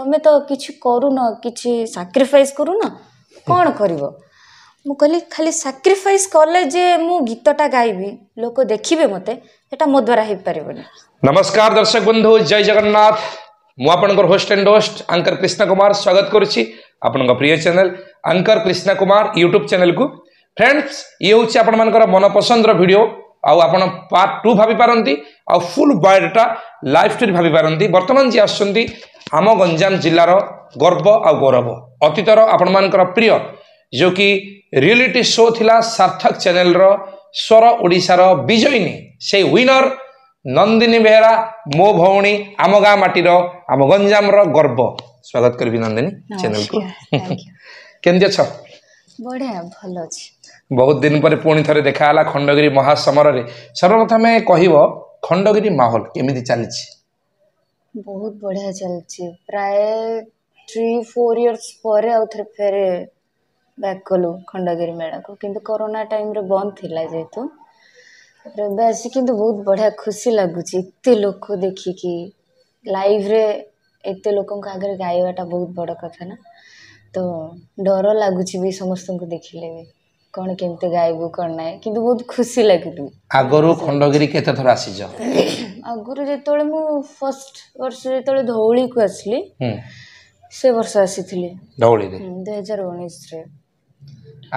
ତମେ ତ କିଛି କରୁନ କିଛି ସାକ୍ରିଫାଇସ୍ କରୁନ କ'ଣ କରିବ ମୁଁ କହିଲି ଖାଲି ସାକ୍ରିଫାଇସ୍ କଲେ ଯେ ମୁଁ ଗୀତଟା ଗାଇବି ଲୋକ ଦେଖିବେ ମୋତେ ସେଟା ମୋ ଦ୍ୱାରା ହେଇପାରିବନି ନମସ୍କାର ଦର୍ଶକ ବନ୍ଧୁ ଜୟ ଜଗନ୍ନାଥ ମୁଁ ଆପଣଙ୍କର host and host anchor Krishna Kumar ସ୍ୱାଗତ କରୁଛି ଆପଣଙ୍କ ପ୍ରିୟ channel anchor Krishna Kumar YouTube ଚ୍ୟାନେଲକୁ ଫ୍ରେଣ୍ଡସ୍ ଇଏ ହେଉଛି ଆପଣମାନଙ୍କର ମନପସନ୍ଦର ଭିଡ଼ିଓ ଆଉ ଆପଣ ପାର୍ଟ ଟୁ ଭାବିପାରନ୍ତି ଆଉ ଫୁଲ୍ ବାୟୋଡାଟା ଲାଇଫ୍ ଷ୍ଟୋରି ଭାବିପାରନ୍ତି ବର୍ତ୍ତମାନ ଯିଏ ଆସୁଛନ୍ତି ଆମ ଗଞ୍ଜାମ ଜିଲ୍ଲାର ଗର୍ବ ଆଉ ଗୌରବ ଅତୀତର ଆପଣମାନଙ୍କର ପ୍ରିୟ ଯେଉଁକି ରିଏଲିଟି ଶୋ ଥିଲା ସାର୍ଥକ ଚ୍ୟାନେଲର ସ୍ୱର ଓଡ଼ିଶାର ବିଜୟିନୀ ସେଇ ୱିନର ନନ୍ଦିନୀ ବେହେରା ମୋ ଭଉଣୀ ଆମ ଗାଁ ମାଟିର ଆମ ଗଞ୍ଜାମର ଗର୍ବ ସ୍ୱାଗତ କରିବି ନନ୍ଦିନୀ ଚ୍ୟାନେଲକୁ କେମିତି ଅଛ ବଢ଼ିଆ ଭଲ ଅଛି ବହୁତ ଦିନ ପରେ ପୁଣି ଥରେ ଦେଖାହେଲା ଖଣ୍ଡଗିରି ମହାସମରରେ ସର୍ବପ୍ରଥମେ କହିବ ଖଣ୍ଡଗିରି ମାହୋଲ କେମିତି ଚାଲିଛି ବହୁତ ବଢ଼ିଆ ଚାଲିଛି ପ୍ରାୟ ଥ୍ରୀ ଫୋର୍ ଇୟର୍ସ୍ ପରେ ଆଉଥରେ ଫେରେ ବ୍ୟାକ୍ କଲୁ ଖଣ୍ଡଗିରି ମେଳାକୁ କିନ୍ତୁ କରୋନା ଟାଇମ୍ରେ ବନ୍ଦ ଥିଲା ଯେହେତୁ ଏବେ ଆସି କିନ୍ତୁ ବହୁତ ବଢ଼ିଆ ଖୁସି ଲାଗୁଛି ଏତେ ଲୋକ ଦେଖିକି ଲାଇଭ୍ରେ ଏତେ ଲୋକଙ୍କ ଆଗରେ ଗାଇବାଟା ବହୁତ ବଡ଼ କଥା ନା ତ ଡର ଲାଗୁଛି ବି ସମସ୍ତଙ୍କୁ ଦେଖିଲେ ବି କ'ଣ କେମିତି ଗାଇବୁ କ'ଣ ନାହିଁ କିନ୍ତୁ ବହୁତ ଖୁସି ଲାଗିଲି ଆଗରୁ ଖଣ୍ଡଗିରି କେତେ ଥର ଆସିଛ ଆଗରୁ ଯେତେବେଳେ ମୁଁ ଫାର୍ଷ୍ଟ ବର୍ଷ ଯେତେବେଳେ ଧଉଳିକୁ ଆସିଲି ସେ ବର୍ଷ ଆସିଥିଲି ଧଉଳିରେ ଦୁଇ ହଜାର ଉଣେଇଶରେ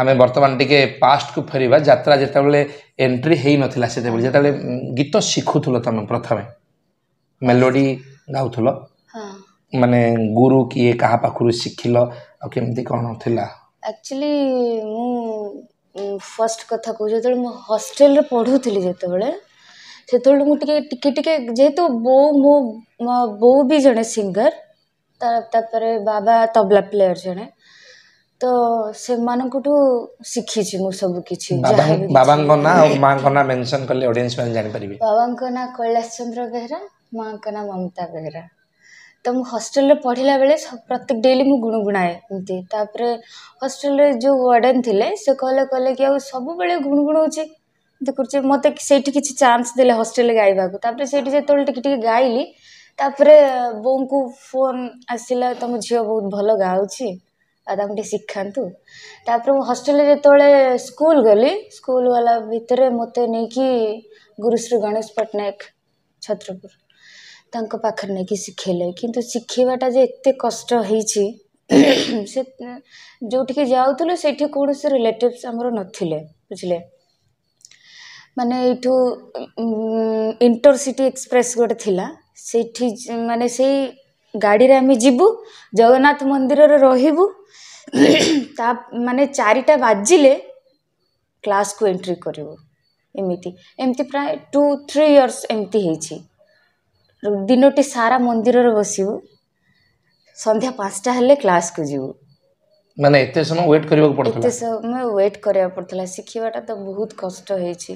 ଆମେ ବର୍ତ୍ତମାନ ଟିକେ ପାଷ୍ଟକୁ ଫେରିବା ଯାତ୍ରା ଯେତେବେଳେ ଏଣ୍ଟ୍ରି ହେଇନଥିଲା ସେତେବେଳେ ଯେତେବେଳେ ଗୀତ ଶିଖୁଥିଲ ତମେ ପ୍ରଥମେ ମେଲୋଡ଼ି ଗାଉଥିଲ ମାନେ ଗୁରୁ କିଏ କାହା ପାଖରୁ ଶିଖିଲ ଆଉ କେମିତି କ'ଣ ଥିଲା ଆକ୍ଚୁଆଲି ମୁଁ ଫାର୍ଷ୍ଟ କଥା କହୁଛି ଯେତେବେଳେ ମୁଁ ହଷ୍ଟେଲରେ ପଢ଼ୁଥିଲି ଯେତେବେଳେ से जेहेतु बो मो बो भी जड़े सिंगर तापर बाबा तबला प्लेयर जड़े तो से मानकुटु सिखिछि बाबा कैलाश चंद्र बेहरा माँ का ना ममता बेहरा तो मु हस्टेल पढ़ला बेले प्रत्येक डेली मुझे गुणगुणाए उंती जो वार्डेन थे से कहले कहले सब बेले ଦେଖୁଛି ମୋତେ ସେଇଠି କିଛି ଚାନ୍ସ ଦେଲେ ହଷ୍ଟେଲ୍ରେ ଗାଇବାକୁ ତା'ପରେ ସେଇଠି ଯେତେବେଳେ ଟିକେ ଟିକେ ଗାଇଲି ତା'ପରେ ବୋଉଙ୍କୁ ଫୋନ୍ ଆସିଲା ତୁମ ଝିଅ ବହୁତ ଭଲ ଗାଉଛି ଆଉ ତାଙ୍କୁ ଟିକେ ଶିଖାନ୍ତୁ ତା'ପରେ ମୁଁ ହଷ୍ଟେଲ୍ରେ ଯେତେବେଳେ ସ୍କୁଲ୍ ଗଲି ସ୍କୁଲ୍ ଗଲା ଭିତରେ ମୋତେ ନେଇକି ଗୁରୁଶ୍ରୀ ଗଣେଶ ପଟ୍ଟନାୟକ ଛତ୍ରପୁର ତାଙ୍କ ପାଖରେ ନେଇକି ଶିଖେଇଲେ କିନ୍ତୁ ଶିଖେଇବାଟା ଯେ ଏତେ କଷ୍ଟ ହେଇଛି ସେ ଯେଉଁଠିକି ଯାଉଥିଲୁ ସେଇଠି କୌଣସି ରିଲେଟିଭ୍ସ ଆମର ନଥିଲେ ବୁଝିଲେ ମାନେ ଏଇଠୁ ଇଣ୍ଟରସିଟି ଏକ୍ସପ୍ରେସ୍ ଗୋଟେ ଥିଲା ସେଇଠି ମାନେ ସେଇ ଗାଡ଼ିରେ ଆମେ ଯିବୁ ଜଗନ୍ନାଥ ମନ୍ଦିରରେ ରହିବୁ ତା ମାନେ ଚାରିଟା ବାଜିଲେ କ୍ଲାସ୍କୁ ଏଣ୍ଟ୍ରି କରିବୁ ଏମିତି ଏମିତି ପ୍ରାୟ ଟୁ ଥ୍ରୀ ଇୟର୍ସ ଏମିତି ହେଇଛି ଦିନଟି ସାରା ମନ୍ଦିରରେ ବସିବୁ ସନ୍ଧ୍ୟା ପାଞ୍ଚଟା ହେଲେ କ୍ଲାସ୍କୁ ଯିବୁ ମାନେ ଏତେ ସମୟ ୱେଟ୍ କରିବାକୁ ଏତେ ପଡୁଥିଲା ସମୟ ୱେଟ୍ କରିବାକୁ ପଡ଼ୁଥିଲା ଶିଖିବାଟା ତ ବହୁତ କଷ୍ଟ ହେଇଛି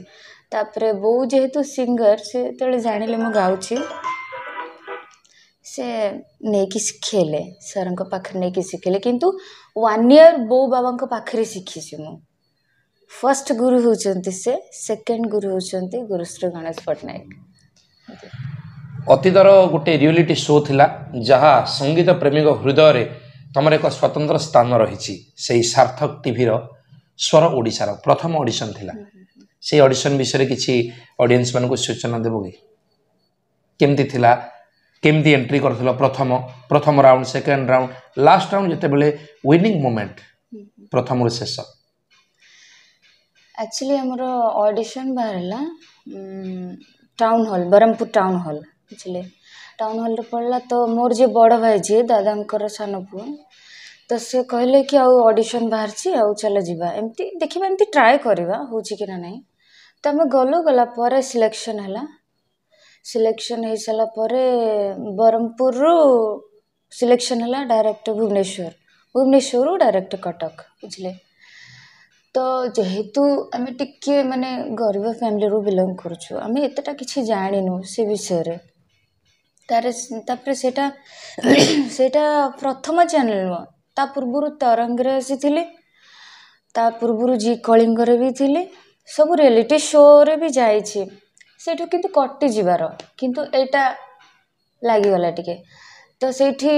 ତାପରେ ବୋଉ ଯେହେତୁ ସିଙ୍ଗର୍ ସେ ଯେତେବେଳେ ଜାଣିଲେ ମୁଁ ଗାଉଛି ସେ ନେଇକି ଶିଖେଇଲେ ସାର୍ଙ୍କ ପାଖରେ ନେଇକି ଶିଖେଇଲେ କିନ୍ତୁ ୱାନ୍ ଇୟର୍ ବୋଉ ବାବାଙ୍କ ପାଖରେ ଶିଖିଛି ମୁଁ ଫର୍ଷ୍ଟ ଗୁରୁ ହେଉଛନ୍ତି ସେ ସେକେଣ୍ଡ ଗୁରୁ ହେଉଛନ୍ତି ଗୁରୁଶ୍ରୀ ଗଣେଶ ପଟ୍ଟନାୟକ ଅତୀତର ଗୋଟେ ରିଅଲିଟି ଶୋ ଥିଲା ଯାହା ସଙ୍ଗୀତ ପ୍ରେମୀଙ୍କ ହୃଦୟରେ ତୁମର ଏକ ସ୍ୱତନ୍ତ୍ର ସ୍ଥାନ ରହିଛି ସେଇ ସାର୍ଥକ ଟିଭିର ସ୍ୱର ଓଡ଼ିଶାର ପ୍ରଥମ ଅଡ଼ିସନ୍ ଥିଲା ସେଇ ଅଡ଼ିସନ୍ ବିଷୟରେ କିଛି ଅଡ଼ିଏନ୍ସ ମାନଙ୍କୁ ସୂଚନା ଦେବ କି କେମିତି ଥିଲା କେମିତି ଏଣ୍ଟ୍ରି କରିଥିଲ ପ୍ରଥମ ପ୍ରଥମ round second round last round ଯେତେବେଳେ ୱିନିଂ ମୁମେଣ୍ଟ ପ୍ରଥମରୁ ଶେଷ ଆକ୍ଚୁଆଲି ଆମର ଅଡ଼ିସନ୍ ବାହାରିଲା town hall Brahmapur town hall ବୁଝିଲେ ଟାଉନ୍ହଲ୍ରେ ପଡ଼ିଲା ତ ମୋର ଯିଏ ବଡ଼ ଭାଇ ଯିଏ ଦାଦାଙ୍କର ସାନ ପୁଅ ତ ସେ କହିଲେ କି ଆଉ ଅଡ଼ିସନ୍ ବାହାରିଛି ଆଉ ଚାଲ ଯିବା ଏମିତି ଦେଖିବା ଏମିତି ଟ୍ରାଏ କରିବା ହେଉଛି କି ନା ନାହିଁ ତ ଆମେ ଗଲୁ ଗଲା ପରେ ସିଲେକ୍ସନ୍ ହେଲା ସିଲେକ୍ସନ୍ ହେଇସାରିଲା ପରେ ବ୍ରହ୍ମପୁରରୁ ସିଲେକ୍ସନ୍ ହେଲା ଡାଇରେକ୍ଟ ଭୁବନେଶ୍ୱର ଭୁବନେଶ୍ୱରରୁ ଡାଇରେକ୍ଟ କଟକ ବୁଝିଲେ ତ ଯେହେତୁ ଆମେ ଟିକେ ମାନେ ଗରିବ ଫ୍ୟାମିଲିରୁ ବିଲଙ୍ଗ କରୁଛୁ ଆମେ ଏତେଟା କିଛି ଜାଣିନୁ ସେ ବିଷୟରେ ତାରେ ତା'ପରେ ସେଇଟା ସେଇଟା ପ୍ରଥମ ଚ୍ୟାନେଲ୍ ନୁହଁ ତା ପୂର୍ବରୁ ତରଙ୍ଗରେ ଆସିଥିଲି ତା ପୂର୍ବରୁ ଜି କଳିଙ୍ଗରେ ବି ଥିଲି ସବୁ ରିଆଲିଟି ଶୋ'ରେ ବି ଯାଇଛି ସେଇଠୁ କିନ୍ତୁ କଟିଯିବାର କିନ୍ତୁ ଏଇଟା ଲାଗିଗଲା ଟିକେ ତ ସେଇଠି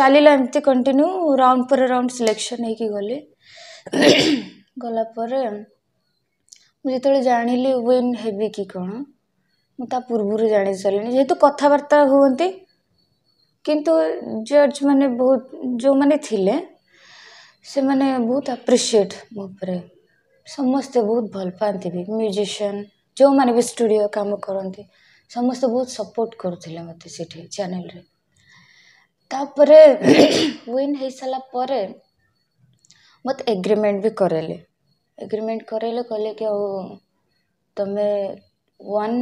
ଚାଲିଲା ଏମିତି କଣ୍ଟିନ୍ୟୁ ରାଉଣ୍ଡ ପରେ ରାଉଣ୍ଡ ସିଲେକ୍ସନ୍ ହେଇକି ଗଲି ଗଲା ପରେ ମୁଁ ଯେତେବେଳେ ଜାଣିଲି ୱିନ୍ ହେବି କି କ'ଣ मुझे जाणी सारे जेहेतु कथबार्ता हमें किंतु जज मैंने बहुत जो मैंने थे से मैंने बहुत आप्रिसीएट मोरे समस्ते बहुत भल पाती भी म्यूजिशन जो मैंने भी स्टूडियो कम करती समस्ते बहुत सपोर्ट करते मत चेल तापर विन हो सारापर मत एग्रीमेंट भी करेले एग्रीमेंट करेले कले कि तुम्हें ୱାନ୍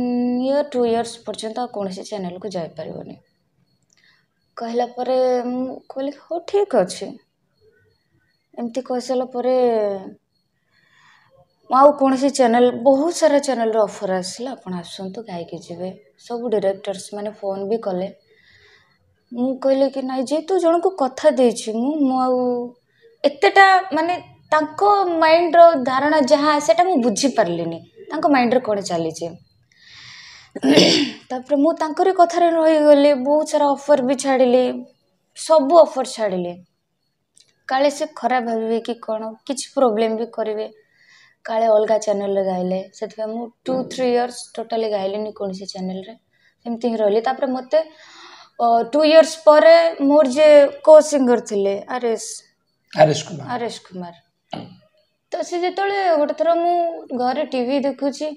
ଇୟର୍ ଟୁ ଇୟର୍ସ ପର୍ଯ୍ୟନ୍ତ ଆଉ କୌଣସି ଚ୍ୟାନେଲ୍କୁ ଯାଇପାରିବନି କହିଲା ପରେ ମୁଁ କହିଲି ହଉ ଠିକ୍ ଅଛି ଏମିତି କହିସାରିଲା ପରେ ମୁଁ ଆଉ କୌଣସି ଚ୍ୟାନେଲ୍ ବହୁତ ସାରା ଚ୍ୟାନେଲ୍ର ଅଫର୍ ଆସିଲା ଆପଣ ଆସନ୍ତୁ ଗାଇକି ଯିବେ ସବୁ ଡିରେକ୍ଟର୍ସ ମାନେ ଫୋନ୍ ବି କଲେ ମୁଁ କହିଲି କି ନାଇଁ ଯେହେତୁ ଜଣଙ୍କୁ କଥା ଦେଇଛି ମୁଁ ମୁଁ ଆଉ ଏତେଟା ମାନେ ତାଙ୍କ ମାଇଣ୍ଡର ଧାରଣା ଯାହା ସେଟା ମୁଁ ବୁଝିପାରିଲିନି ତାଙ୍କ ମାଇଣ୍ଡରେ କ'ଣ ଚାଲିଛି ତାପରେ ମୁଁ ତାଙ୍କରି କଥାରେ ରହିଗଲି ବହୁତ ସାରା ଅଫର୍ ବି ଛାଡ଼ିଲି ସବୁ ଅଫର୍ ଛାଡ଼ିଲି କାଳେ ସେ ଖରାପ ଭାବିବେ କି କ'ଣ କିଛି ପ୍ରୋବ୍ଲେମ୍ ବି କରିବେ କାଳେ ଅଲଗା ଚ୍ୟାନେଲ୍ରେ ଗାଇଲେ ସେଥିପାଇଁ ମୁଁ ଟୁ ଥ୍ରୀ ଇୟର୍ସ ଟୋଟାଲି ଗାଇଲିନି କୌଣସି ଚ୍ୟାନେଲ୍ରେ ଏମିତି ହିଁ ରହିଲି ତାପରେ ମୋତେ ଟୁ ଇୟର୍ସ ପରେ ମୋର ଯିଏ କୋ ସିଙ୍ଗର୍ ଥିଲେ ଆରେସ୍ ଆରେସ୍ କୁମାର ତ ସେ ଯେତେବେଳେ ଗୋଟେ ଥର ମୁଁ ଘରେ ଟିଭି ଦେଖୁଛି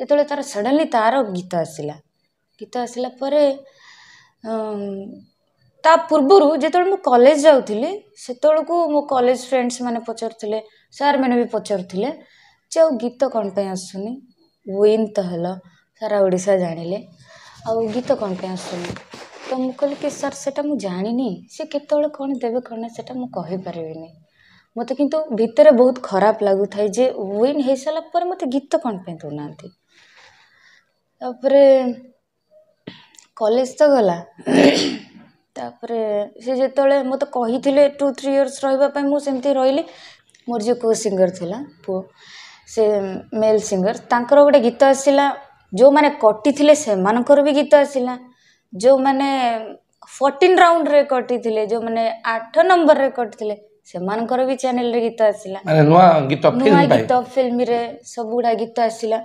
ଯେତେବେଳେ ତା'ର ସଡ଼ନ୍ଲି ତା'ର ଗୀତ ଆସିଲା ଗୀତ ଆସିଲା ପରେ ତା ପୂର୍ବରୁ ଯେତେବେଳେ ମୁଁ କଲେଜ ଯାଉଥିଲି ସେତେବେଳକୁ ମୋ କଲେଜ ଫ୍ରେଣ୍ଡସ୍ମାନେ ପଚାରୁଥିଲେ ସାର୍ମାନେ ବି ପଚାରୁଥିଲେ ଯେ ଆଉ ଗୀତ କ'ଣ ପାଇଁ ଆସୁନି ୱିନ୍ ତ ହେଲ ସାରା ଓଡ଼ିଶା ଜାଣିଲେ ଆଉ ଗୀତ କ'ଣ ପାଇଁ ଆସୁନି ତ ମୁଁ କହିଲି କି ସାର୍ ସେଇଟା ମୁଁ ଜାଣିନି ସେ କେତେବେଳେ କ'ଣ ଦେବେ କ'ଣ ନାହିଁ ସେଇଟା ମୁଁ କହିପାରିବିନି ମୋତେ କିନ୍ତୁ ଭିତରେ ବହୁତ ଖରାପ ଲାଗୁଥାଏ ଯେ ୱିନ୍ ହେଇସାରିଲା ପରେ ମୋତେ ଗୀତ କ'ଣ ପାଇଁ ଦେଉନାହାନ୍ତି ତା'ପରେ କଲେଜ ତ ଗଲା ତା'ପରେ ସେ ଯେତେବେଳେ ମୋତେ କହିଥିଲେ ଟୁ ଥ୍ରୀ ଇୟର୍ସ ରହିବା ପାଇଁ ମୁଁ ସେମିତି ରହିଲି ମୋର ଯେଉଁ କୋ ସିଙ୍ଗର୍ ଥିଲା ପୁଅ ସେ ମେଲ୍ ସିଙ୍ଗର୍ ତାଙ୍କର ଗୋଟେ ଗୀତ ଆସିଲା ଯେଉଁମାନେ କଟିଥିଲେ ସେମାନଙ୍କର ବି ଗୀତ ଆସିଲା ଯେଉଁମାନେ ଫର୍ଟିନ୍ ରାଉଣ୍ଡରେ କଟିଥିଲେ ଯେଉଁମାନେ ଆଠ ନମ୍ବରରେ କଟିଥିଲେ ସେମାନଙ୍କର ବି ଚ୍ୟାନେଲରେ ଗୀତ ଆସିଲା ମାନେ ନୂଆ ଗୀତ ନୂଆ ଗୀତ ଫିଲ୍ମରେ ସବୁଗୁଡ଼ା ଗୀତ ଆସିଲା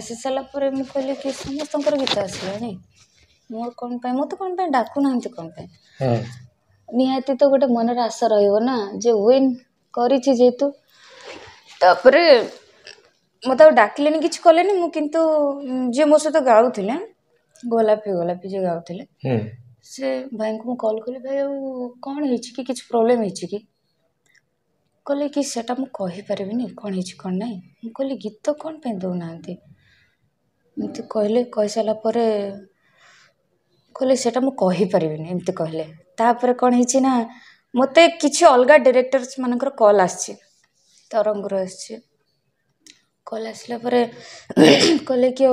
ଆସି ସାରିଲା ପରେ ମୁଁ କହିଲି କି ସମସ୍ତଙ୍କର ଗୀତ ଆସିଲାଣି ମୋର କ'ଣ ପାଇଁ ମୋତେ କ'ଣ ପାଇଁ ଡାକୁନାହାନ୍ତି କ'ଣ ପାଇଁ ନିହାତି ତ ଗୋଟେ ମନରେ ଆଶା ରହିବ ନା ଯେ ୱିନ୍ କରିଛି ଯେହେତୁ ତାପରେ ମୋତେ ଆଉ ଡାକିଲେନି କିଛି କଲେନି ମୁଁ କିନ୍ତୁ ଯିଏ ମୋ ସହିତ ଗାଉଥିଲେ ଗୋଲାପି ଗୋଲାପି ଯିଏ ଗାଉଥିଲେ ସେ ଭାଇଙ୍କୁ ମୁଁ କଲ୍ କଲି ଭାଇ ଆଉ କ'ଣ ହେଇଛି କି କିଛି ପ୍ରୋବ୍ଲେମ୍ ହେଇଛି କି कहले कि सेटा मुझे कौन है कौन ना कहल गीत कौन पर दौना कहले कही सारापर कहले से कहीपर एम कहले कौन है ना मत कि अलग डायरेक्टर्स मानक कल आरंगर आल आसला कहले कि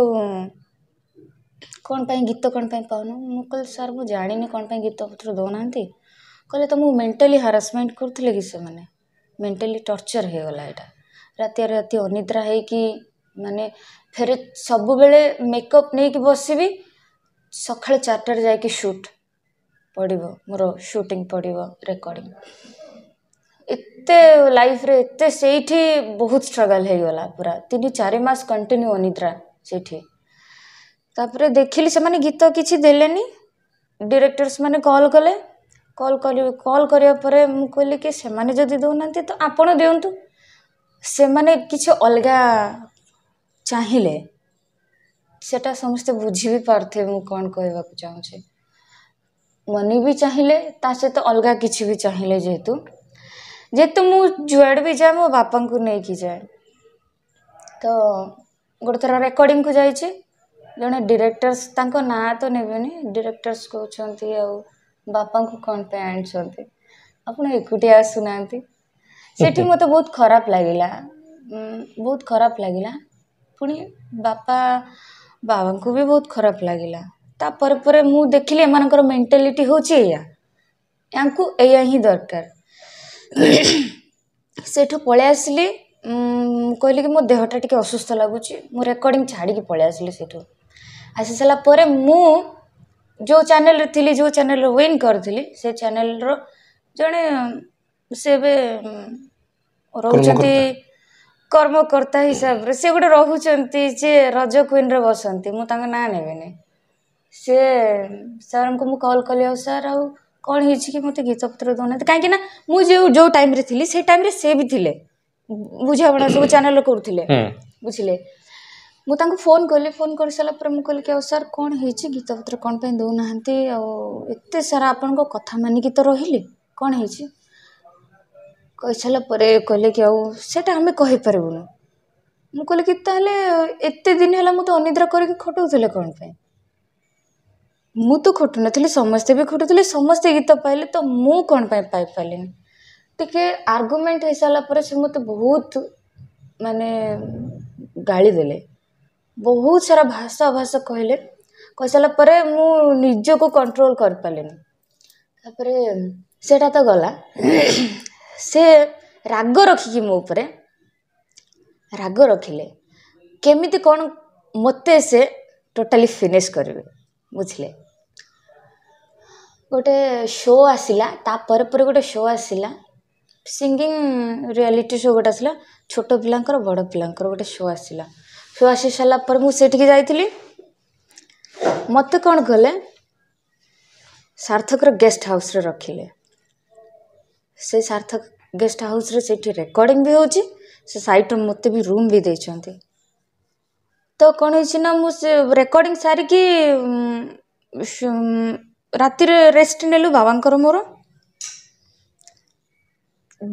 पर गीत पा ना मुझे सार मुझे जानी कौनप गीत पत्र दौना कहले तो मुझे मेन्टाली हरासमेंट करी मेन्टाली टर्चर हो गला यहाँ रात रात अनिद्रा हो कि मानने फेर सब बेले मेकअप नहीं कि बस भी सका चारटे जा सुट पड़ मोर सुटिंग पड़ रेकर्डिंग एत लाइफ रे एते से बहुत स्ट्रगल हो गला पूरा तीन चार मस कंटिन्यू अनिद्रा से देख ली से गीत किसी देक्टर्स मैंने कल कले କଲ୍ କରିବି କଲ୍ କରିବା ପରେ ମୁଁ କହିଲି କି ସେମାନେ ଯଦି ଦେଉନାହାନ୍ତି ତ ଆପଣ ଦିଅନ୍ତୁ ସେମାନେ କିଛି ଅଲଗା ଚାହିଁଲେ ସେଟା ସମସ୍ତେ ବୁଝି ବି ପାରୁଥିବେ ମୁଁ କ'ଣ କହିବାକୁ ଚାହୁଁଛି ମନି ବି ଚାହିଁଲେ ତା ସହିତ ଅଲଗା କିଛି ବି ଚାହିଁଲେ ଯେହେତୁ ଯେହେତୁ ମୁଁ ଯୁଆଡ଼େ ବି ଯାଏ ମୋ ବାପାଙ୍କୁ ନେଇକି ଯାଏ ତ ଗୋଟେ ଥର ରେକର୍ଡ଼ିଂକୁ ଯାଇଛି ଜଣେ ଡିରେକ୍ଟର୍ସ ତାଙ୍କ ନାଁ ତ ନେବେନି ଡିରେକ୍ଟର୍ସ କହୁଛନ୍ତି ଆଉ बापा को कौन पे आनी आपटिया आसुना से मत बहुत खराब लगला बहुत खराब लगला पी बापा बाबा को भी बहुत खराब लगला मुझ देखिली एम मेन्टालीटी हूँ या या ही दरकार सेठ पलैसली कहल कि मो देहटा टे असुस्थ लगुच मु रेकर्ड छाड़ी पलैसली सेठ आसी सारापर मुझे ଯେଉଁ ଚ୍ୟାନେଲ୍ରେ ଥିଲି ଯେଉଁ ଚ୍ୟାନେଲ୍ରେ ୱିନ୍ କରିଥିଲି ସେ ଚ୍ୟାନେଲ୍ର ଜଣେ ସେ ଏବେ ରହୁଛନ୍ତି କର୍ମକର୍ତ୍ତା ହିସାବରେ ସେ ଗୋଟେ ରହୁଛନ୍ତି ଯେ ରଜ କୁଇନ୍ରେ ବସନ୍ତି ମୁଁ ତାଙ୍କ ନାଁ ନେବିନି ସେ ସାର୍ଙ୍କୁ ମୁଁ କଲ୍ କଲି ଆଉ ସାର୍ ଆଉ କ'ଣ ହେଇଛି କି ମୋତେ ଗୀତପତ୍ର ଦେଉନାହାନ୍ତି କାହିଁକି ନା ମୁଁ ଯେଉଁ ଯେଉଁ ଟାଇମ୍ରେ ଥିଲି ସେ ଟାଇମ୍ରେ ସେ ବି ଥିଲେ ବୁଝାମଣା ସବୁ ଚ୍ୟାନେଲ୍ରେ କରୁଥିଲେ ବୁଝିଲେ ମୁଁ ତାଙ୍କୁ ଫୋନ୍ କଲି ଫୋନ୍ କରିସାରିଲା ପରେ ମୁଁ କହିଲି କି ଆଉ ସାର୍ କ'ଣ ହେଇଛି ଗୀତପତ୍ର କ'ଣ ପାଇଁ ଦେଉନାହାନ୍ତି ଆଉ ଏତେ ସାରା ଆପଣଙ୍କ କଥା ମାନିକି ତ ରହିଲି କ'ଣ ହେଇଛି କହିସାରିଲା ପରେ କହିଲେ କି ଆଉ ସେଇଟା ଆମେ କହିପାରିବୁନୁ ମୁଁ କହିଲି କି ତାହେଲେ ଏତେ ଦିନ ହେଲା ମୁଁ ତ ଅନିଦ୍ରା କରିକି ଖଟାଉଥିଲେ କ'ଣ ପାଇଁ ମୁଁ ତ ଖଟୁନଥିଲି ସମସ୍ତେ ବି ଖଟୁଥିଲେ ସମସ୍ତେ ଗୀତ ପାଇଲେ ତ ମୁଁ କ'ଣ ପାଇଁ ପାଇପାରିଲିନି ଟିକେ ଆର୍ଗୁମେଣ୍ଟ ହେଇସାରିଲା ପରେ ସେ ମୋତେ ବହୁତ ମାନେ ଗାଳି ଦେଲେ ବହୁତ ସାରା ଭାଷା ଭାଷା କହିଲେ କହିସାରିଲା ପରେ ମୁଁ ନିଜକୁ କଣ୍ଟ୍ରୋଲ୍ କରିପାରିଲିନି ତା'ପରେ ସେଇଟା ତ ଗଲା ସେ ରାଗ ରଖିକି ମୋ ଉପରେ ରାଗ ରଖିଲେ କେମିତି କ'ଣ ମୋତେ ସେ ଟୋଟାଲି ଫିନିଶ୍ କରିବେ ବୁଝିଲେ ଗୋଟେ ଶୋ ଆସିଲା ତାପରେ ପରେ ଗୋଟେ ଶୋ ଆସିଲା ସିଙ୍ଗିଂ ରିଆଲିଟି ଶୋ ଗୋଟେ ଆସିଲା ଛୋଟ ପିଲାଙ୍କର ବଡ଼ ପିଲାଙ୍କର ଗୋଟେ ଶୋ ଆସିଲା ସୋ ଆସି ସାରିଲା ପରେ ମୁଁ ସେଇଠିକି ଯାଇଥିଲି ମୋତେ କ'ଣ କଲେ ସାର୍ଥକର ଗେଷ୍ଟ ହାଉସ୍ରେ ରଖିଲେ ସେ ସାର୍ଥକ ଗେଷ୍ଟ ହାଉସ୍ରେ ସେଇଠି ରେକର୍ଡ଼ିଂ ବି ହେଉଛି ସେ ସାଇଟ୍ରେ ମୋତେ ବି ରୁମ୍ ବି ଦେଇଛନ୍ତି ତ କ'ଣ ହେଇଛି ନା ମୁଁ ସେ ରେକର୍ଡ଼ିଂ ସାରିକି ରାତିରେ ରେଷ୍ଟ ନେଲୁ ବାବାଙ୍କର ମୋର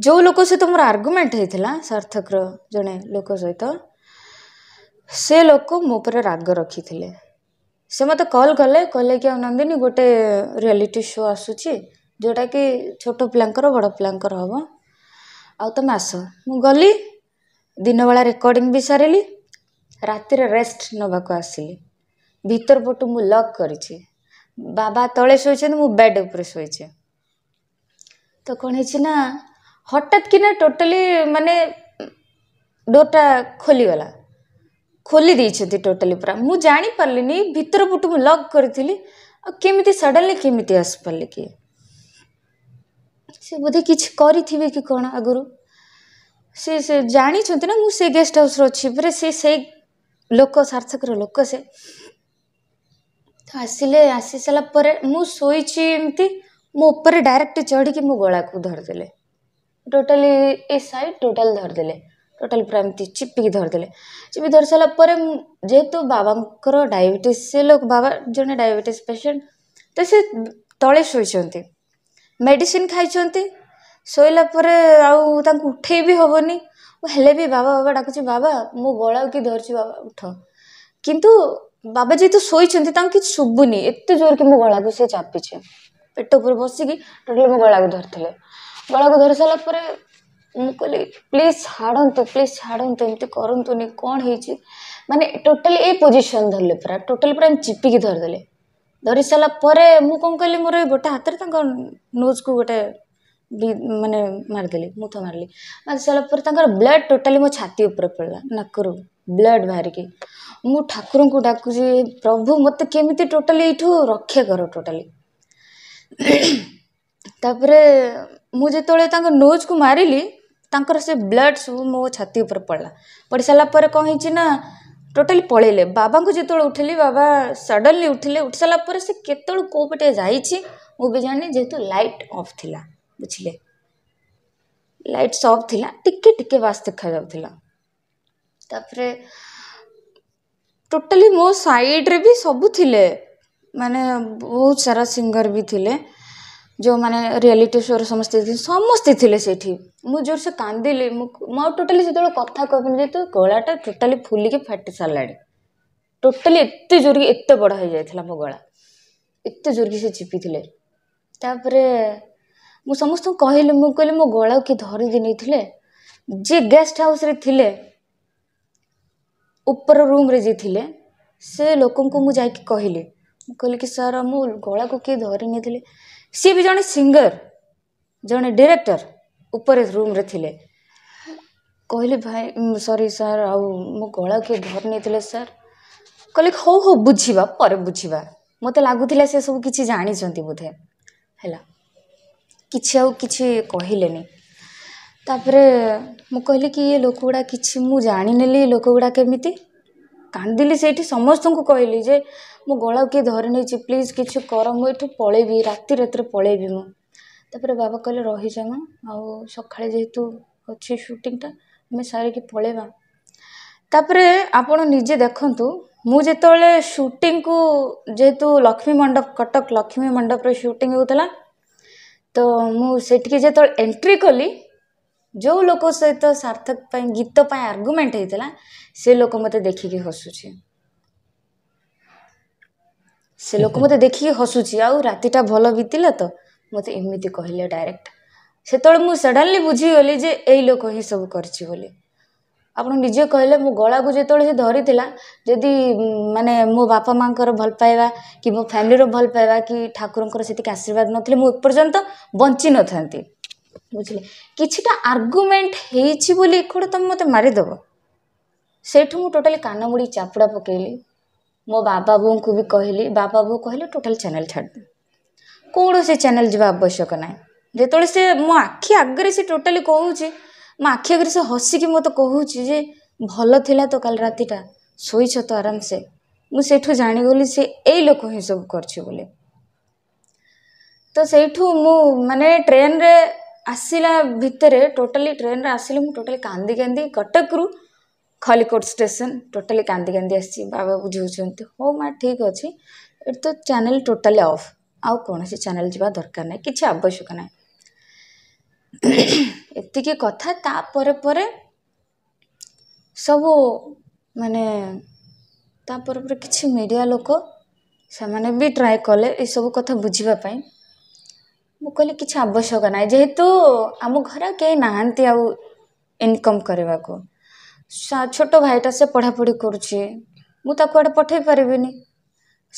ଯେଉଁ ଲୋକ ସହିତ ମୋର ଆର୍ଗୁମେଣ୍ଟ ହେଇଥିଲା ସାର୍ଥକର ଜଣେ ଲୋକ ସହିତ ସେ ଲୋକ ମୋ ଉପରେ ରାଗ ରଖିଥିଲେ ସେ ମୋତେ କଲ୍ କଲେ କହିଲେ କି ଆଉ ନନ୍ଦିନୀ ଗୋଟେ ରିଆଲିଟି ଶୋ ଆସୁଛି ଯେଉଁଟାକି ଛୋଟ ପିଲାଙ୍କର ବଡ଼ ପିଲାଙ୍କର ହେବ ଆଉ ତମେ ଆସ ମୁଁ ଗଲି ଦିନବେଳା ରେକର୍ଡ଼ିଂ ବି ସାରିଲି ରାତିରେ ରେଷ୍ଟ ନେବାକୁ ଆସିଲି ଭିତର ପଟୁ ମୁଁ ଲକ୍ କରିଛି ବାବା ତଳେ ଶୋଇଛନ୍ତି ମୁଁ ବେଡ୍ ଉପରେ ଶୋଇଛି ତ କ'ଣ ହେଇଛି ନା ହଠାତ୍ କିନା ଟୋଟାଲି ମାନେ ଡୋର୍ଟା ଖୋଲିଗଲା खोली दे टोटाली पूरा मुझे जापारे भितर पट मु लक करी केमी सडनली केमी आसपारे कि से बोधे कि कौन आगर से से जानते ना मुझे गेस्ट हाउस अच्छी पूरे से लोक सार्थक लोक से तो आसिले आसी सारापर मुझे एमती मो डायरेक्ट चढ़ की मो गला धरदे टोटाली ए सैड टोटाल धरदे ଟୋଟାଲ୍ ପୁରା ଏମିତି ଚିପିକି ଧରିଦେଲେ ଚିପିକି ଧରି ସାରିଲା ପରେ ଯେହେତୁ ବାବାଙ୍କର ଡାଇବେଟିସ୍ ସେ ଲୋକ ବାବା ଜଣେ ଡାଇବେଟିସ୍ ପେସେଣ୍ଟ ତ ସେ ତଳେ ଶୋଇଛନ୍ତି ମେଡ଼ିସିନ୍ ଖାଇଛନ୍ତି ଶୋଇଲା ପରେ ଆଉ ତାଙ୍କୁ ଉଠେଇ ବି ହେବନି ହେଲେ ବି ବାବା ବାବା ଡାକୁଛି ବାବା ମୁଁ ଗଳାଉକି ଧରିଛି ବାବା ଉଠ କିନ୍ତୁ ବାବା ଯେହେତୁ ଶୋଇଛନ୍ତି ତାଙ୍କୁ କିଛି ଶୁଭୁନି ଏତେ ଜୋରକି ମୋ ଗଳାକୁ ସେ ଚାପିଛି ପେଟ ଉପରେ ବସିକି ଟୋଟାଲି ମୋ ଗଳାକୁ ଧରିଥିଲେ ଗଳାକୁ ଧରି ସାରିଲା ପରେ ମୁଁ କହିଲି ପ୍ଲିଜ୍ ଛାଡ଼ନ୍ତୁ ପ୍ଲିଜ୍ ଛାଡ଼ନ୍ତୁ ଏମିତି କରନ୍ତୁନି କ'ଣ ହେଇଛି ମାନେ ଟୋଟାଲି ଏଇ ପୋଜିସନ୍ ଧରିଲେ ପୁରା ଟୋଟାଲି ପୁରା ଚିପିକି ଧରିଦେଲେ ଧରି ସାରିଲା ପରେ ମୁଁ କ'ଣ କହିଲି ମୋର ଏଇ ଗୋଟେ ହାତରେ ତାଙ୍କ ନୋଜ୍କୁ ଗୋଟେ ମାନେ ମାରିଦେଲି ମୁଥ ମାରିଲି ମାରି ସାରିଲା ପରେ ତାଙ୍କର ବ୍ଲଡ଼୍ ଟୋଟାଲି ମୋ ଛାତି ଉପରେ ପଡ଼ିଲା ନାକରୁ ବ୍ଲଡ଼୍ ବାହାରିକି ମୁଁ ଠାକୁରଙ୍କୁ ଡାକୁଛି ପ୍ରଭୁ ମୋତେ କେମିତି ଟୋଟାଲି ଏଇଠୁ ରକ୍ଷା କର ଟୋଟାଲି ତାପରେ ମୁଁ ଯେତେବେଳେ ତାଙ୍କ ନୋଜ୍କୁ ମାରିଲି ତାଙ୍କର ସେ ବ୍ଲଡ଼୍ ସବୁ ମୋ ଛାତି ଉପରେ ପଡ଼ିଲା ପଡ଼ି ସାରିଲା ପରେ କ'ଣ ହେଇଛି ନା ଟୋଟାଲି ପଳେଇଲେ ବାବାଙ୍କୁ ଯେତେବେଳେ ଉଠେଇଲି ବାବା ସଡ଼ନ୍ଲି ଉଠିଲେ ଉଠି ସାରିଲା ପରେ ସେ କେତେବେଳେ କେଉଁ ପଟେ ଯାଇଛି ମୁଁ ବି ଜାଣିନି ଯେହେତୁ ଲାଇଟ୍ ଅଫ୍ ଥିଲା ବୁଝିଲେ ଲାଇଟ୍ ସଫ୍ ଥିଲା ଟିକେ ଟିକେ ବାସ୍ ଦେଖାଯାଉଥିଲା ତାପରେ ଟୋଟାଲି ମୋ ସାଇଡ଼୍ରେ ବି ସବୁ ଥିଲେ ମାନେ ବହୁତ ସାରା ସିଙ୍ଗର୍ ବି ଥିଲେ ଯେଉଁମାନେ ରିଆଲିଟି ଶୋ'ରେ ସମସ୍ତେ ସମସ୍ତେ ଥିଲେ ସେଇଠି ମୁଁ ଜୋରସେ କାନ୍ଦିଲି ମୁଁ ମୁଁ ଆଉ ଟୋଟାଲି ସେତେବେଳେ କଥା କହିପାରିନି ଯେହେତୁ ଗଳାଟା ଟୋଟାଲି ଫୁଲିକି ଫାଟି ସାରିଲାଣି ଟୋଟାଲି ଏତେ ଜୋରିକି ଏତେ ବଡ଼ ହେଇଯାଇଥିଲା ମୋ ଗଳା ଏତେ ଜୋରିକି ସେ ଚିପିଥିଲେ ତା'ପରେ ମୁଁ ସମସ୍ତଙ୍କୁ କହିଲି ମୁଁ କହିଲି ମୋ ଗଳାକୁ କିଏ ଧରିକି ନେଇଥିଲେ ଯିଏ ଗେଷ୍ଟ ହାଉସ୍ରେ ଥିଲେ ଉପର ରୁମ୍ରେ ଯିଏ ଥିଲେ ସେ ଲୋକଙ୍କୁ ମୁଁ ଯାଇକି କହିଲି ମୁଁ କହିଲି କି ସାର୍ ମୋ ଗଳାକୁ କିଏ ଧରି ନେଇଥିଲେ ସିଏ ବି ଜଣେ ସିଙ୍ଗର ଜଣେ ଡିରେକ୍ଟର ଉପରେ ରୁମ୍ରେ ଥିଲେ କହିଲି ଭାଇ ସରି ସାର୍ ଆଉ ମୋ ଗଳା କିଏ ଧରି ନେଇଥିଲେ ସାର୍ କହିଲେ ହଉ ହଉ ବୁଝିବା ପରେ ବୁଝିବା ମୋତେ ଲାଗୁଥିଲା ସେ ସବୁ କିଛି ଜାଣିଛନ୍ତି ବୋଧେ ହେଲା କିଛି ଆଉ କିଛି କହିଲେନି ତାପରେ ମୁଁ କହିଲି କି ଏ ଲୋକଗୁଡ଼ା କିଛି ମୁଁ ଜାଣିନେଲି ଲୋକଗୁଡ଼ା କେମିତି କାନ୍ଦିଲି ସେଇଠି ସମସ୍ତଙ୍କୁ କହିଲି ଯେ ମୋ ଗଳାକୁ କିଏ ଧରି ନେଇଛି ପ୍ଲିଜ୍ କିଛି କର ମୁଁ ଏଠୁ ପଳାଇବି ରାତି ରାତିରେ ପଳେଇବି ମୁଁ ତା'ପରେ ବାବା କହିଲେ ରହିଯା ଆଉ ସକାଳେ ଯେହେତୁ ଅଛି ସୁଟିଂଟା ଆମେ ସାରିକି ପଳାଇବା ତା'ପରେ ଆପଣ ନିଜେ ଦେଖନ୍ତୁ ମୁଁ ଯେତେବେଳେ ସୁଟିଂକୁ ଯେହେତୁ ଲକ୍ଷ୍ମୀ ମଣ୍ଡପ କଟକ ଲକ୍ଷ୍ମୀ ମଣ୍ଡପରେ ସୁଟିଂ ହେଉଥିଲା ତ ମୁଁ ସେଠିକି ଯେତେବେଳେ ଏଣ୍ଟ୍ରି କଲି ଯେଉଁ ଲୋକ ସହିତ ସାର୍ଥକ ପାଇଁ ଗୀତ ପାଇଁ ଆର୍ଗୁମେଣ୍ଟ ହେଇଥିଲା ସେ ଲୋକ ମୋତେ ଦେଖିକି ହସୁଛି ସେ ଲୋକ ମୋତେ ଦେଖିକି ହସୁଛି ଆଉ ରାତିଟା ଭଲ ବିତିଲା ତ ମୋତେ ଏମିତି କହିଲେ ଡାଇରେକ୍ଟ ସେତେବେଳେ ମୁଁ ସଡନ୍ଲି ବୁଝିଗଲି ଯେ ଏଇ ଲୋକ ହିଁ ସବୁ କରିଛି ବୋଲି ଆପଣ ନିଜେ କହିଲେ ମୋ ଗଳାକୁ ଯେତେବେଳେ ସେ ଧରିଥିଲା ଯଦି ମାନେ ମୋ ବାପା ମାଆଙ୍କର ଭଲ ପାଇବା କି ମୋ ଫ୍ୟାମିଲିର ଭଲ ପାଇବା କି ଠାକୁରଙ୍କର ସେତିକି ଆଶୀର୍ବାଦ ନଥିଲେ ମୁଁ ଏପର୍ଯ୍ୟନ୍ତ ବଞ୍ଚିନଥାନ୍ତି ବୁଝିଲେ କିଛିଟା ଆର୍ଗୁମେଣ୍ଟ ହେଇଛି ବୋଲି ଏଖୁଡ଼ ତୁମେ ମୋତେ ମାରିଦେବ ସେଇଠୁ ମୁଁ ଟୋଟାଲି କାନ ମୁଡ଼ି ଚାପୁଡ଼ା ପକାଇଲି मो बाबा बो को भी कहली बाबा बो कह टोटाल चेल छाड़ दे कौन से चैनल जावा आवश्यक ना जो से मो आखि आगे से टोटाली कहूँ मो आखि आगे से हसिक मत कहे भल था तो कल रातिटा शो तो आराम से मुझे जाणीगली से यही लोक ही सब कर तो सही मानने ट्रेन रे आसला भितर टोटाली ट्रेन रे आसली मुझे टोटाली कांदी कांदी कटक ଖଲିକୋଟ ଷ୍ଟେସନ୍ ଟୋଟାଲି କାନ୍ଦି କାନ୍ଦି ଆସିଛି ବାବା ବୁଝାଉଛନ୍ତି ହଉ ମା' ଠିକ୍ ଅଛି ଏଠି ତ ଚ୍ୟାନେଲ୍ ଟୋଟାଲି ଅଫ୍ ଆଉ କୌଣସି ଚ୍ୟାନେଲ୍ ଯିବା ଦରକାର ନାହିଁ କିଛି ଆବଶ୍ୟକ ନାହିଁ ଏତିକି କଥା ତାପରେ ପରେ ସବୁ ମାନେ ତାପରେ ପରେ କିଛି ମିଡ଼ିଆ ଲୋକ ସେମାନେ ବି ଟ୍ରାଏ କଲେ ଏସବୁ କଥା ବୁଝିବା ପାଇଁ ମୁଁ କହିଲି କିଛି ଆବଶ୍ୟକ ନାହିଁ ଯେହେତୁ ଆମ ଘରେ କେହି ନାହାନ୍ତି ଆଉ ଇନକମ୍ କରିବାକୁ ଛୋଟ ଭାଇଟା ସେ ପଢ଼ାପଢ଼ି କରୁଛି ମୁଁ ତାକୁ କୁଆଡ଼େ ପଠାଇ ପାରିବିନି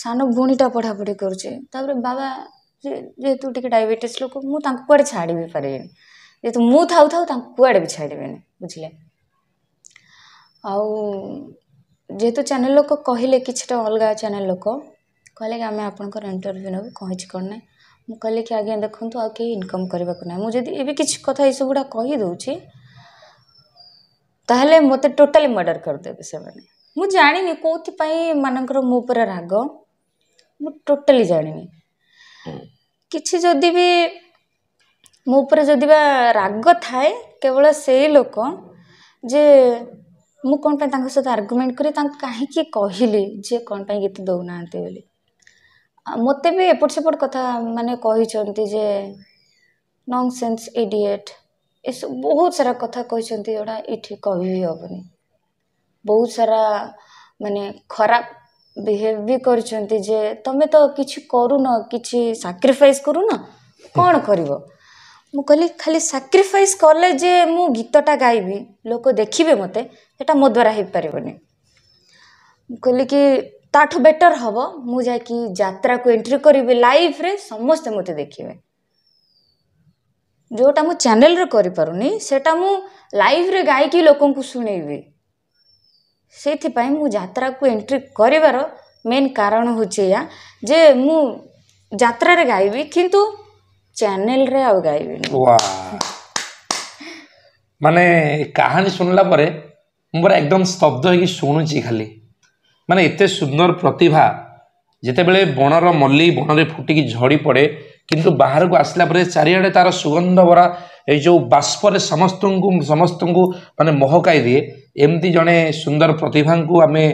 ସାନ ଭଉଣୀଟା ପଢ଼ାପଢ଼ି କରୁଛି ତା'ପରେ ବାବା ଯେହେତୁ ଟିକେ ଡାଇବେଟିସ୍ ଲୋକ ମୁଁ ତାଙ୍କୁ କୁଆଡ଼େ ଛାଡ଼ି ବି ପାରିବିନି ଯେହେତୁ ମୁଁ ଥାଉ ଥାଉ ତାଙ୍କୁ କୁଆଡ଼େ ବି ଛାଡ଼ିବିନି ବୁଝିଲେ ଆଉ ଯେହେତୁ ଚ୍ୟାନେଲ୍ ଲୋକ କହିଲେ କିଛିଟା ଅଲଗା ଚ୍ୟାନେଲ୍ ଲୋକ କହିଲେ କି ଆମେ ଆପଣଙ୍କର ଇଣ୍ଟରଭ୍ୟୁ ନେବୁ କ'ଣ ହେଇଛି କ'ଣ ନାହିଁ ମୁଁ କହିଲି କି ଆଜ୍ଞା ଦେଖନ୍ତୁ ଆଉ କେହି ଇନକମ୍ କରିବାକୁ ନାହିଁ ମୁଁ ଯଦି ଏବେ କିଛି କଥା ଏସବୁଗୁଡ଼ା କହିଦେଉଛି ତାହେଲେ ମୋତେ ଟୋଟାଲି ମର୍ଡ଼ର କରିଦେବେ ସେମାନେ ମୁଁ ଜାଣିନି କେଉଁଥିପାଇଁ ଏମାନଙ୍କର ମୋ ଉପରେ ରାଗ ମୁଁ ଟୋଟାଲି ଜାଣିନି କିଛି ଯଦି ବି ମୋ ଉପରେ ଯଦି ବା ରାଗ ଥାଏ କେବଳ ସେଇ ଲୋକ ଯେ ମୁଁ କ'ଣ ପାଇଁ ତାଙ୍କ ସହିତ ଆର୍ଗୁମେଣ୍ଟ କରି ତାଙ୍କୁ କାହିଁକି କହିଲି ଯେ କ'ଣ ପାଇଁ ଗୀତ ଦେଉନାହାନ୍ତି ବୋଲି ମୋତେ ବି ଏପଟ ସେପଟ କଥା ମାନେ କହିଛନ୍ତି ଯେ ନନ୍ ସେନ୍ସ ଇଡ଼ିଏଟ୍ ଏସବୁ ବହୁତ ସାରା କଥା କହିଛନ୍ତି ଯେଉଁଟା ଏଠି କହି ହେବନି ବହୁତ ସାରା ମାନେ ଖରାପ ବିହେଭ୍ ବି କରିଛନ୍ତି ଯେ ତମେ ତ କିଛି କରୁନ କିଛି ସାକ୍ରିଫାଇସ୍ କରୁନ କ'ଣ କରିବ ମୁଁ କହିଲି ଖାଲି ସାକ୍ରିଫାଇସ୍ କଲେ ଯେ ମୁଁ ଗୀତଟା ଗାଇବି ଲୋକ ଦେଖିବେ ମୋତେ ସେଇଟା ମୋ ଦ୍ୱାରା ହେଇପାରିବନି ମୁଁ କହିଲି କି ତାଠୁ ବେଟର୍ ହେବ ମୁଁ ଯାଇକି ଯାତ୍ରାକୁ ଏଣ୍ଟ୍ରି କରିବି ଲାଇଫ୍ରେ ସମସ୍ତେ ମୋତେ ଦେଖିବେ ଯେଉଁଟା ମୁଁ ଚ୍ୟାନେଲରେ କରିପାରୁନି ସେଇଟା ମୁଁ ଲାଇଭ୍ରେ ଗାଇକି ଲୋକଙ୍କୁ ଶୁଣେଇବି ସେଇଥିପାଇଁ ମୁଁ ଯାତ୍ରାକୁ ଏଣ୍ଟ୍ରି କରିବାର ମେନ୍ କାରଣ ହେଉଛି ଏହା ଯେ ମୁଁ ଯାତ୍ରାରେ ଗାଇବି କିନ୍ତୁ ଚ୍ୟାନେଲରେ ଆଉ ଗାଇବିନି ମାନେ କାହାଣୀ ଶୁଣିଲା ପରେ ମୁଁ ପୁରା ଏକଦମ ସ୍ତବ୍ଧ ହେଇକି ଶୁଣୁଛି ଖାଲି ମାନେ ଏତେ ସୁନ୍ଦର ପ୍ରତିଭା ଯେତେବେଳେ ବଣର ମଲ୍ଲି ବଣରେ ଫୁଟିକି ଝଡ଼ି ପଡ଼େ କିନ୍ତୁ ବାହାରକୁ ଆସିଲା ପରେ ଚାରିଆଡ଼େ ତା'ର ସୁଗନ୍ଧ ଭରା ଏଇ ଯେଉଁ ବାଷ୍ପରେ ସମସ୍ତଙ୍କୁ ସମସ୍ତଙ୍କୁ ମାନେ ମହକାଇ ଦିଏ ଏମିତି ଜଣେ ସୁନ୍ଦର ପ୍ରତିଭାଙ୍କୁ ଆମେ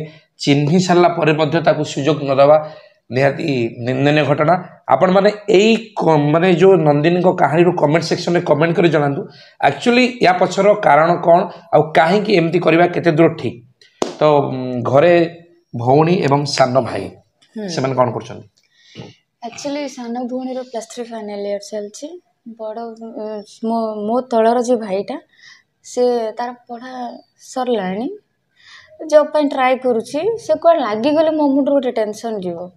ଚିହ୍ନି ସାରିଲା ପରେ ମଧ୍ୟ ତାକୁ ସୁଯୋଗ ନଦେବା ନିହାତି ନିନ୍ଦନୀୟ ଘଟଣା ଆପଣମାନେ ଏଇ ମାନେ ଯେଉଁ ନନ୍ଦିନୀଙ୍କ କାହାଣୀରୁ କମେଣ୍ଟ ସେକ୍ସନରେ କମେଣ୍ଟ କରି ଜଣାନ୍ତୁ ଆକ୍ଚୁଆଲି ୟା ପଛର କାରଣ କ'ଣ ଆଉ କାହିଁକି ଏମିତି କରିବା କେତେ ଦୂର ଠିକ୍ ତ ଘରେ ଭଉଣୀ ଏବଂ ସାନ ଭାଇ ସେମାନେ କ'ଣ କରୁଛନ୍ତି एक्चुअली सान भौनी प्लस थ्री फाइनाल इयर चाहिँ बड मो तल र जो भाइटा सि तार पढा सरि जब ट्राई गर्ुसी सि कु लाग मो मु गए टेनसन जो